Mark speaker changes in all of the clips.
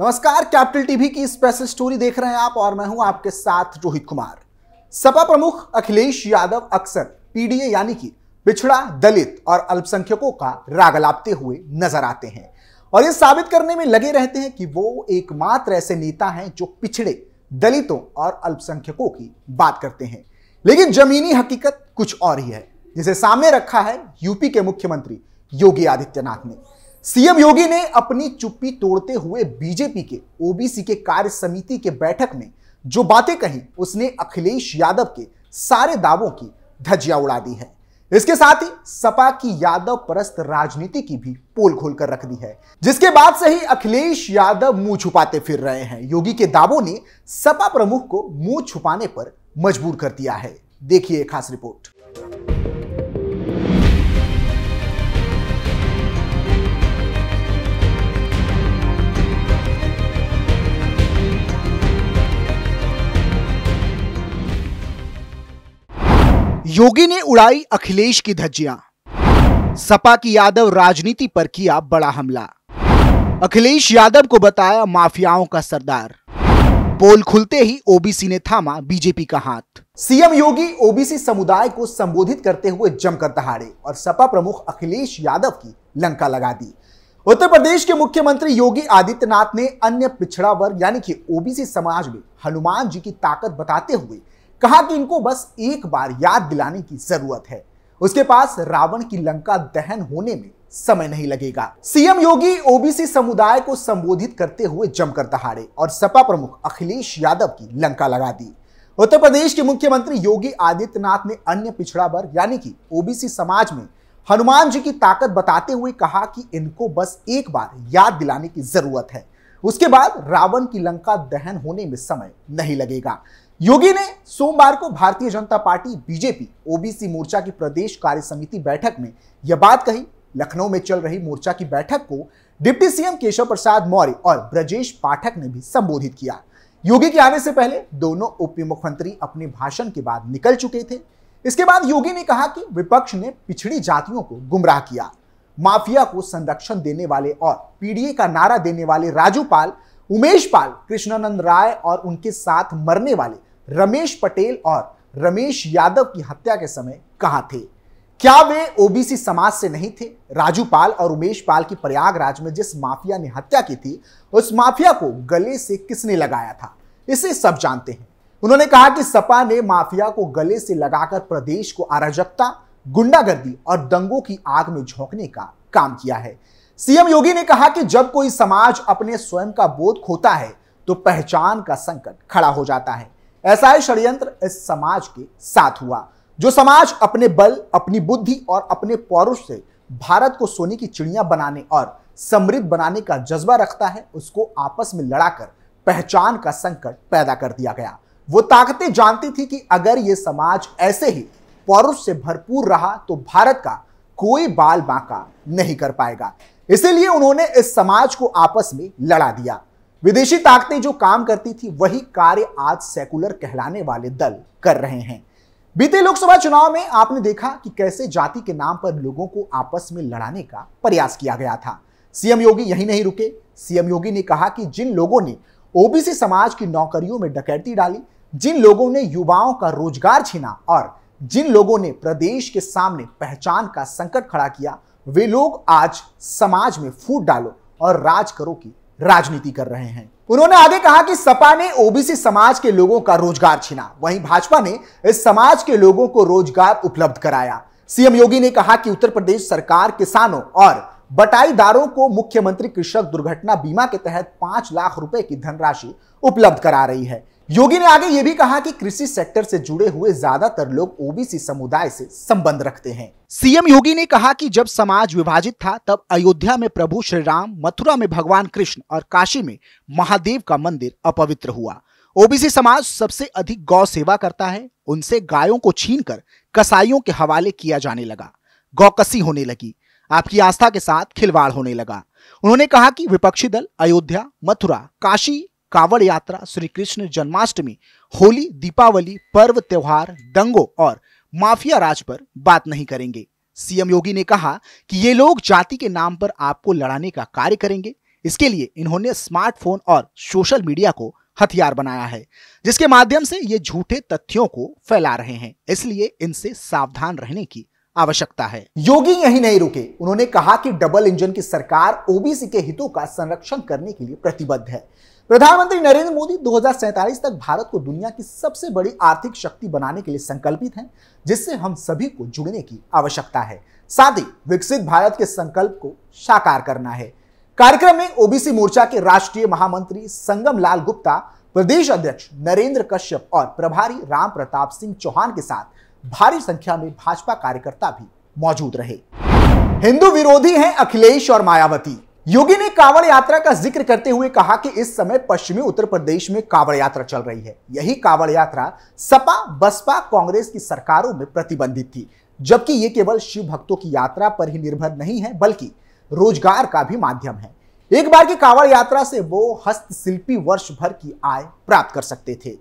Speaker 1: नमस्कार Capital TV की story स्टोरी देख रहे हैं आप और मैं हूं आपके साथ रोहित कुमार सपा प्रमुख अखिलेश यादव अक्सर पीडीए यानी कि पिछड़ा दलित और अल्पसंख्यकों का राग लापते हुए नजर आते हैं और ये साबित करने में लगे रहते हैं कि वो एकमात्र ऐसे नेता हैं जो पिछड़े दलितों और अल्पसंख्यकों की बात करते हैं लेकिन जमीनी हकीकत कुछ और ही है जिसे सामने रखा है यूपी के मुख्यमंत्री योगी आदित्यनाथ ने सीएम योगी ने अपनी चुप्पी तोड़ते हुए बीजेपी के ओबीसी के कार्य समिति के बैठक में जो बातें कही उसने अखिलेश यादव के सारे दावों की धज्जियां उड़ा दी है इसके साथ ही सपा की यादव परस्त राजनीति की भी पोल खोल कर रख दी है जिसके बाद से ही अखिलेश यादव मुंह छुपाते फिर रहे हैं योगी के दावों ने सपा प्रमुख को मुंह छुपाने पर मजबूर कर दिया है देखिए खास रिपोर्ट योगी ने उड़ाई अखिलेश की धज्जियां सपा की यादव राजनीति पर किया बड़ा हमला अखिलेश यादव को बताया माफियाओं का सरदार पोल खुलते ही ओबीसी ने थामा बीजेपी का हाथ सीएम योगी ओबीसी समुदाय को संबोधित करते हुए जमकर दहाड़े और सपा प्रमुख अखिलेश यादव की लंका लगा दी उत्तर प्रदेश के मुख्यमंत्री योगी आदित्यनाथ ने अन्य पिछड़ा वर्ग यानी कि ओबीसी समाज में हनुमान जी की ताकत बताते हुए कहा कि इनको बस एक बार याद दिलाने की जरूरत है उसके पास रावण की लंका दहन होने में समय नहीं लगेगा सीएम योगी ओबीसी समुदाय को संबोधित करते हुए जमकर दहाड़े और सपा प्रमुख अखिलेश यादव की लंका लगा दी उत्तर प्रदेश के मुख्यमंत्री योगी आदित्यनाथ ने अन्य पिछड़ा वर्ग यानी कि ओबीसी समाज में हनुमान जी की ताकत बताते हुए कहा कि इनको बस एक बार याद दिलाने की जरूरत है उसके बाद रावण की लंका दहन होने में समय नहीं लगेगा योगी ने सोमवार को भारतीय जनता पार्टी बीजेपी ओबीसी मोर्चा की प्रदेश कार्य समिति बैठक में यह बात कही लखनऊ में चल रही मोर्चा की बैठक को डिप्टी सीएम केशव प्रसाद मौर्य और ब्रजेश पाठक ने भी संबोधित किया योगी के आने से पहले दोनों उप मुख्यमंत्री अपने भाषण के बाद निकल चुके थे इसके बाद योगी ने कहा कि विपक्ष ने पिछड़ी जातियों को गुमराह किया माफिया को संरक्षण देने वाले और पीडीए का नारा देने वाले राजू पाल उमेश पाल कृष्णानंद राय और उनके साथ मरने वाले रमेश पटेल और रमेश यादव की हत्या के समय कहा थे क्या वे ओबीसी समाज से नहीं थे राजू पाल और उमेश पाल की प्रयागराज में जिस माफिया ने हत्या की थी उस माफिया को गले से किसने लगाया था इसे सब जानते हैं उन्होंने कहा कि सपा ने माफिया को गले से लगाकर प्रदेश को अराजकता गुंडागर्दी और दंगों की आग में झोंकने का काम किया है सीएम योगी ने कहा कि जब कोई समाज अपने स्वयं का बोध खोता है तो पहचान का संकट खड़ा हो जाता है ऐसा ही षड्यंत्र इस समाज के साथ हुआ जो समाज अपने बल अपनी बुद्धि और अपने पौरुष से भारत को सोने की चिड़िया बनाने और समृद्ध बनाने का जज्बा रखता है उसको आपस में लड़ाकर पहचान का संकट पैदा कर दिया गया वो ताकतें जानती थी कि अगर ये समाज ऐसे ही पौरुष से भरपूर रहा तो भारत का कोई बाल बांका नहीं कर पाएगा इसीलिए उन्होंने इस समाज को आपस में लड़ा दिया विदेशी ताकतें जो काम करती थी वही कार्य आज सेकुलर कहलाने वाले दल कर रहे हैं बीते लोकसभा चुनाव में आपने देखा कि कैसे जाति के नाम पर लोगों को आपस में लड़ाने का प्रयास किया गया था सीएम योगी यही नहीं रुके सीएम योगी ने कहा कि जिन लोगों ने ओबीसी समाज की नौकरियों में डकैती डाली जिन लोगों ने युवाओं का रोजगार छीना और जिन लोगों ने प्रदेश के सामने पहचान का संकट खड़ा किया वे लोग आज समाज में फूट डालो और राज करो की राजनीति कर रहे हैं उन्होंने आगे कहा कि सपा ने ओबीसी समाज के लोगों का रोजगार छीना वहीं भाजपा ने इस समाज के लोगों को रोजगार उपलब्ध कराया सीएम योगी ने कहा कि उत्तर प्रदेश सरकार किसानों और बटाईदारों को मुख्यमंत्री कृषक दुर्घटना बीमा के तहत पांच लाख रुपए की धनराशि उपलब्ध करा रही है योगी ने आगे ये भी कहा कि कृषि सेक्टर से जुड़े हुए ज्यादातर लोग ओबीसी समुदाय से संबंध रखते हैं सीएम योगी ने कहा कि जब समाज विभाजित था तब अयोध्या में प्रभु श्री राम मथुरा में भगवान कृष्ण और काशी में महादेव का मंदिर अपवित्र हुआ ओबीसी समाज सबसे अधिक गौ सेवा करता है उनसे गायों को छीनकर कसाईयों के हवाले किया जाने लगा गौकसी होने लगी आपकी आस्था के साथ खिलवाड़ होने लगा उन्होंने कहा कि विपक्षी दल अयोध्या मथुरा काशी कावड़ यात्रा श्री कृष्ण जन्माष्टमी होली दीपावली पर्व त्योहार दंगों और माफिया राज पर बात नहीं करेंगे सीएम योगी ने कहा कि ये लोग जाति के नाम पर आपको लड़ाने का कार्य करेंगे इसके लिए इन्होंने स्मार्टफोन और सोशल मीडिया को हथियार बनाया है जिसके माध्यम से ये झूठे तथ्यों को फैला रहे हैं इसलिए इनसे सावधान रहने की आवश्यकता है योगी यही नहीं रुके उन्होंने कहा कि डबल इंजन की सरकार ओबीसी के हितों का संरक्षण करने के लिए प्रतिबद्ध है प्रधानमंत्री नरेंद्र मोदी 2047 तक भारत को दुनिया की सबसे बड़ी आर्थिक शक्ति बनाने के लिए संकल्पित हैं जिससे हम सभी को जुड़ने की आवश्यकता है साथ ही विकसित भारत के संकल्प को साकार करना है कार्यक्रम में ओबीसी मोर्चा के राष्ट्रीय महामंत्री संगम लाल गुप्ता प्रदेश अध्यक्ष नरेंद्र कश्यप और प्रभारी राम प्रताप सिंह चौहान के साथ भारी संख्या में भाजपा कार्यकर्ता भी मौजूद रहे हिंदू विरोधी हैं अखिलेश और मायावती योगी ने कांवड़ यात्रा का जिक्र करते हुए कहा कि इस समय पश्चिमी उत्तर प्रदेश में कांवड़ यात्रा चल रही है यही कांवड़ यात्रा सपा बसपा कांग्रेस की सरकारों में प्रतिबंधित थी जबकि ये केवल शिव भक्तों की यात्रा पर ही निर्भर नहीं है बल्कि रोजगार का भी माध्यम है एक बार की कांवड़ यात्रा से वो हस्तशिल्पी वर्ष भर की आय प्राप्त कर सकते थे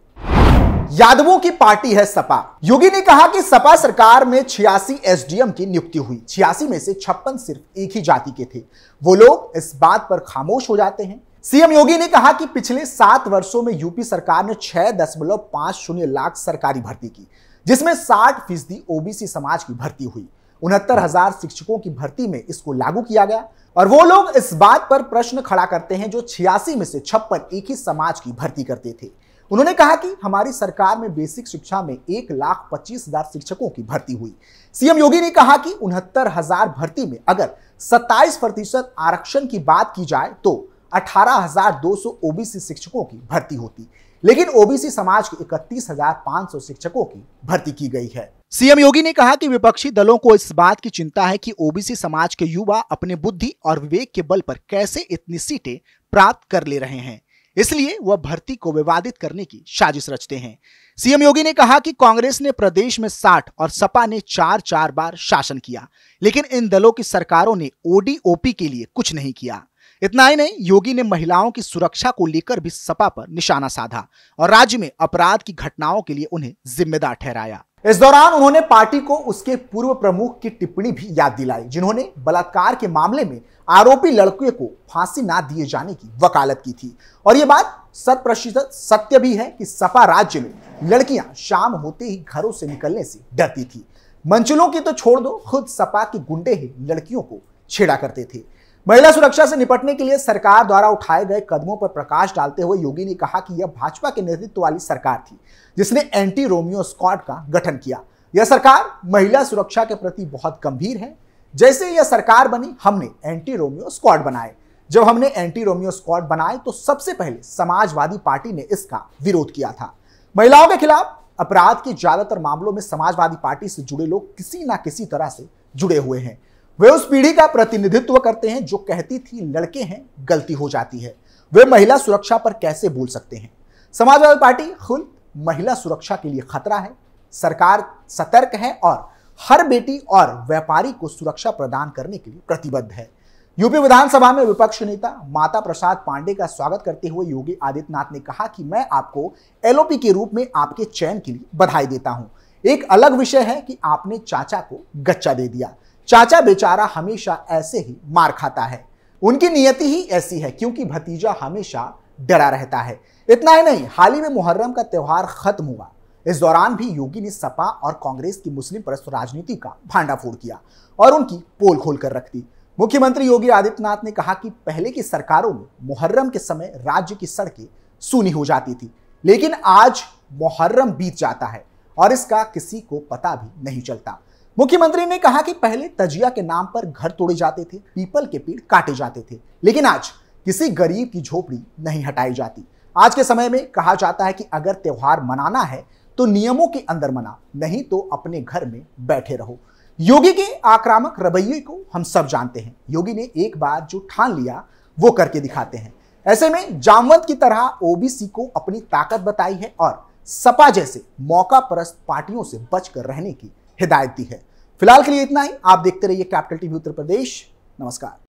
Speaker 1: यादवों की पार्टी है सपा योगी ने कहा कि सपा सरकार में छियासी एसडीएम की नियुक्ति हुई छियासी में से छप्पन सिर्फ एक ही जाति के थे वो लोग इस बात पर खामोश हो जाते हैं सीएम योगी ने कहा कि पिछले सात वर्षों में यूपी सरकार ने छह दशमलव पांच शून्य लाख सरकारी भर्ती की जिसमें साठ फीसदी ओबीसी समाज की भर्ती हुई उनहत्तर हजार शिक्षकों की भर्ती में इसको लागू किया गया और वो लोग इस बात पर प्रश्न खड़ा करते हैं जो छियासी में से छप्पन एक ही समाज की भर्ती करते थे उन्होंने कहा कि हमारी सरकार में बेसिक शिक्षा में एक लाख पच्चीस हजार शिक्षकों की भर्ती हुई सीएम योगी ने कहा कि उनहत्तर हजार भर्ती में अगर 27 प्रतिशत आरक्षण की बात की जाए तो 18,200 ओबीसी शिक्षकों की भर्ती होती लेकिन ओबीसी समाज के 31,500 शिक्षकों की भर्ती की गई है सीएम योगी ने कहा कि विपक्षी दलों को इस बात की चिंता है कि ओबीसी समाज के युवा अपने बुद्धि और विवेक के बल पर कैसे इतनी सीटें प्राप्त कर ले रहे हैं इसलिए वह भर्ती को विवादित करने की साजिश रचते हैं सीएम योगी ने कहा कि कांग्रेस ने प्रदेश में 60 और सपा ने चार चार बार शासन किया लेकिन इन दलों की सरकारों ने ओडीओपी के लिए कुछ नहीं किया इतना ही नहीं योगी ने महिलाओं की सुरक्षा को लेकर भी सपा पर निशाना साधा और राज्य में अपराध की घटनाओं के लिए उन्हें जिम्मेदार ठहराया इस दौरान उन्होंने पार्टी को उसके पूर्व प्रमुख की टिप्पणी भी याद दिलाई जिन्होंने बलात्कार के मामले में आरोपी लड़के को फांसी ना दिए जाने की वकालत की थी और ये बात सत प्रतिशत सत्य भी है कि सपा राज्य में लड़कियां शाम होते ही घरों से निकलने से डरती थी मंचलों की तो छोड़ दो खुद सपा के गुंडे ही लड़कियों को छेड़ा करते थे महिला सुरक्षा से निपटने के लिए सरकार द्वारा उठाए गए कदमों पर प्रकाश डालते हुए योगी ने कहा कि यह भाजपा के नेतृत्व वाली सरकार थी जिसने एंटी रोमियो स्क्वाड का गठन किया यह सरकार महिला सुरक्षा के प्रति बहुत गंभीर है जैसे यह सरकार बनी हमने एंटी रोमियो स्क्वाड बनाए जब हमने एंटी रोमियो स्क्वाड बनाए तो सबसे पहले समाजवादी पार्टी ने इसका विरोध किया था महिलाओं के खिलाफ अपराध के ज्यादातर मामलों में समाजवादी पार्टी से जुड़े लोग किसी ना किसी तरह से जुड़े हुए हैं वे उस पीढ़ी का प्रतिनिधित्व करते हैं जो कहती थी लड़के हैं गलती हो जाती है वे महिला सुरक्षा पर कैसे बोल सकते हैं समाजवादी पार्टी खुद महिला सुरक्षा के लिए खतरा है सरकार सतर्क है और हर बेटी और व्यापारी को सुरक्षा प्रदान करने के लिए प्रतिबद्ध है यूपी विधानसभा में विपक्ष नेता माता प्रसाद पांडे का स्वागत करते हुए योगी आदित्यनाथ ने कहा कि मैं आपको एलओपी के रूप में आपके चयन के लिए बधाई देता हूं एक अलग विषय है कि आपने चाचा को गच्चा दे दिया चाचा बेचारा हमेशा ऐसे ही मार खाता है उनकी नियति ही ऐसी है क्योंकि भतीजा हमेशा डरा रहता है इतना ही नहीं हाल ही में मुहर्रम का त्यौहार खत्म हुआ इस दौरान भी योगी ने सपा और कांग्रेस की मुस्लिम परस्त राजनीति का भांडाफोड़ किया और उनकी पोल खोल कर रख दी मुख्यमंत्री योगी आदित्यनाथ ने कहा कि पहले की सरकारों में मुहर्रम के समय राज्य की सड़कें सूनी हो जाती थी लेकिन आज मुहर्रम बीत जाता है और इसका किसी को पता भी नहीं चलता मुख्यमंत्री ने कहा कि पहले तजिया के नाम पर घर तोड़े जाते थे पीपल के पेड़ काटे जाते थे लेकिन आज किसी गरीब की झोपड़ी नहीं हटाई जाती आज के समय में कहा जाता है कि अगर त्यौहार मनाना है तो नियमों के अंदर मना नहीं तो अपने घर में बैठे रहो योगी के आक्रामक रवैये को हम सब जानते हैं योगी ने एक बार जो ठान लिया वो करके दिखाते हैं ऐसे में जामवंत की तरह ओबीसी को अपनी ताकत बताई है और सपा जैसे मौका परस्त पार्टियों से बचकर रहने की हिदायत दी है फिलहाल के लिए इतना ही आप देखते रहिए कैपिटल टीवी उत्तर प्रदेश नमस्कार